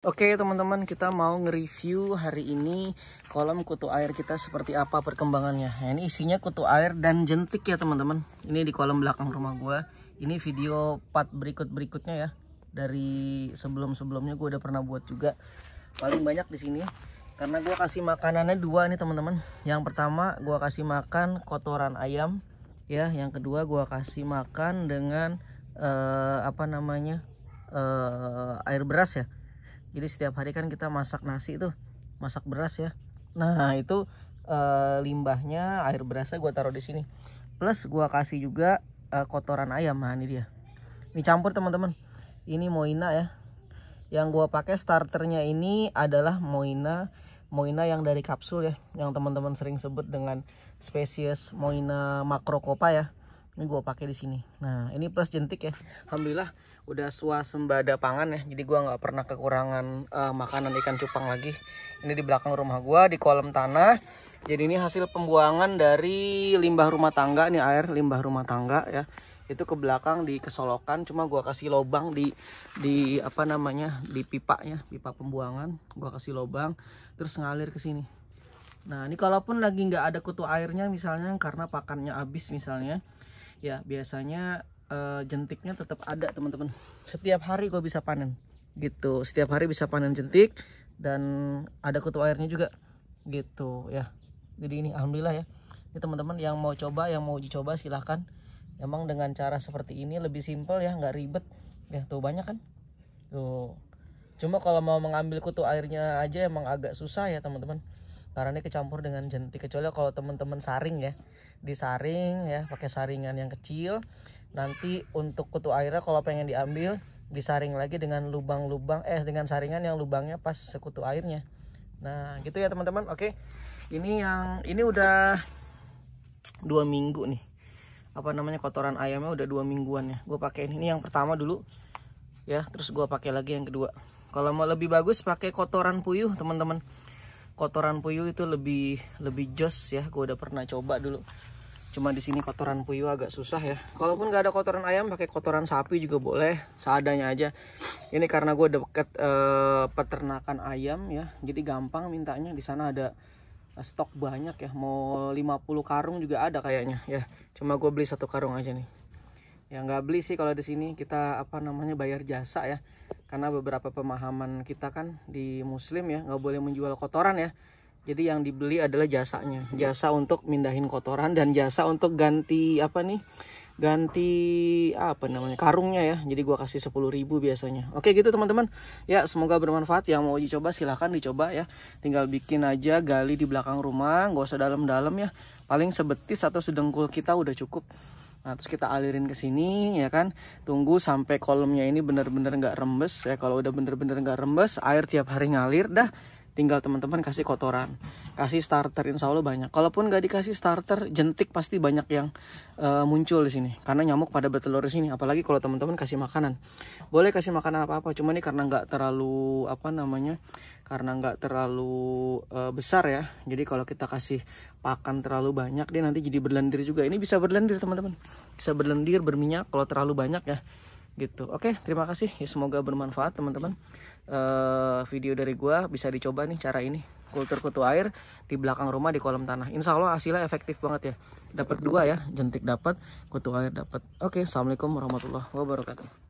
Oke teman-teman kita mau nge-review hari ini kolam kutu air kita seperti apa perkembangannya nah, Ini isinya kutu air dan jentik ya teman-teman Ini di kolam belakang rumah gue Ini video part berikut-berikutnya ya Dari sebelum-sebelumnya gue udah pernah buat juga Paling banyak di sini Karena gue kasih makanannya dua nih teman-teman Yang pertama gue kasih makan kotoran ayam ya Yang kedua gue kasih makan dengan uh, apa namanya uh, air beras ya jadi setiap hari kan kita masak nasi tuh masak beras ya nah itu e, limbahnya air berasnya gue taruh di sini plus gue kasih juga e, kotoran ayam nah ini dia ini campur teman-teman ini moina ya yang gue pakai starternya ini adalah moina moina yang dari kapsul ya yang teman-teman sering sebut dengan spesies moina makrokopa ya ini gue pakai di sini nah ini plus jentik ya alhamdulillah udah swasembada pangan ya jadi gue nggak pernah kekurangan uh, makanan ikan cupang lagi ini di belakang rumah gue di kolam tanah jadi ini hasil pembuangan dari limbah rumah tangga nih air limbah rumah tangga ya itu ke belakang di kesolokan cuma gue kasih lobang di di apa namanya di pipanya pipa pembuangan gue kasih lobang terus ngalir ke sini nah ini kalaupun lagi nggak ada kutu airnya misalnya karena pakannya habis misalnya ya biasanya uh, jentiknya tetap ada teman-teman setiap hari gue bisa panen gitu setiap hari bisa panen jentik dan ada kutu airnya juga gitu ya jadi ini alhamdulillah ya ini teman-teman yang mau coba yang mau dicoba silahkan emang dengan cara seperti ini lebih simpel ya nggak ribet ya tuh banyak kan tuh cuma kalau mau mengambil kutu airnya aja emang agak susah ya teman-teman karena ini kecampur dengan jentik kecuali kalau teman-teman saring ya disaring ya pakai saringan yang kecil nanti untuk kutu airnya kalau pengen diambil disaring lagi dengan lubang-lubang eh dengan saringan yang lubangnya pas sekutu airnya nah gitu ya teman-teman oke ini yang ini udah dua minggu nih apa namanya kotoran ayamnya udah dua mingguan ya gue pakai ini yang pertama dulu ya terus gue pakai lagi yang kedua kalau mau lebih bagus pakai kotoran puyuh teman-teman kotoran puyuh itu lebih lebih jos ya gue udah pernah coba dulu cuma di sini kotoran puyuh agak susah ya kalaupun nggak ada kotoran ayam pakai kotoran sapi juga boleh seadanya aja ini karena gue deket e, peternakan ayam ya jadi gampang mintanya di sana ada eh, stok banyak ya mau 50 karung juga ada kayaknya ya cuma gue beli satu karung aja nih ya nggak beli sih kalau di sini kita apa namanya bayar jasa ya karena beberapa pemahaman kita kan di muslim ya nggak boleh menjual kotoran ya jadi yang dibeli adalah jasanya jasa untuk mindahin kotoran dan jasa untuk ganti apa nih ganti apa namanya karungnya ya jadi gua kasih ribu biasanya oke gitu teman-teman ya semoga bermanfaat yang mau dicoba silahkan dicoba ya tinggal bikin aja gali di belakang rumah nggak usah dalam-dalam ya paling sebetis atau sedengkul kita udah cukup Nah, terus kita alirin ke sini ya kan. Tunggu sampai kolomnya ini benar-benar nggak rembes. Ya kalau udah benar-benar nggak rembes, air tiap hari ngalir dah tinggal teman-teman kasih kotoran kasih starter insya Allah banyak kalaupun gak dikasih starter jentik pasti banyak yang uh, muncul di sini karena nyamuk pada bertelur di sini apalagi kalau teman-teman kasih makanan boleh kasih makanan apa apa cuma ini karena nggak terlalu apa namanya karena nggak terlalu uh, besar ya jadi kalau kita kasih pakan terlalu banyak dia nanti jadi berlendir juga ini bisa berlendir teman-teman bisa berlendir berminyak kalau terlalu banyak ya gitu oke terima kasih ya semoga bermanfaat teman-teman uh, video dari gua bisa dicoba nih cara ini kultur kutu air di belakang rumah di kolam tanah insya Allah hasilnya efektif banget ya dapat dua ya jentik dapat kutu air dapat oke assalamualaikum warahmatullahi wabarakatuh